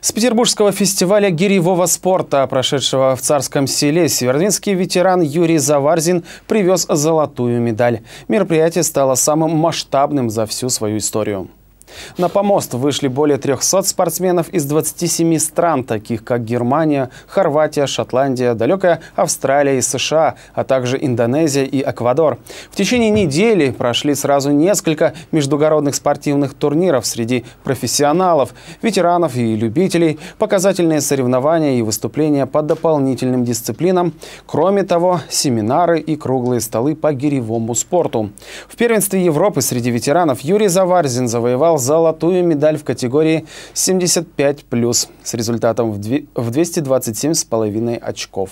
С петербургского фестиваля гиревого спорта, прошедшего в Царском селе, севердвинский ветеран Юрий Заварзин привез золотую медаль. Мероприятие стало самым масштабным за всю свою историю. На помост вышли более 300 спортсменов из 27 стран, таких как Германия, Хорватия, Шотландия, далекая Австралия и США, а также Индонезия и Эквадор. В течение недели прошли сразу несколько междугородных спортивных турниров среди профессионалов, ветеранов и любителей, показательные соревнования и выступления по дополнительным дисциплинам. Кроме того, семинары и круглые столы по гиревому спорту. В первенстве Европы среди ветеранов Юрий Заварзин завоевал золотую медаль в категории 75+, с результатом в 227,5 очков.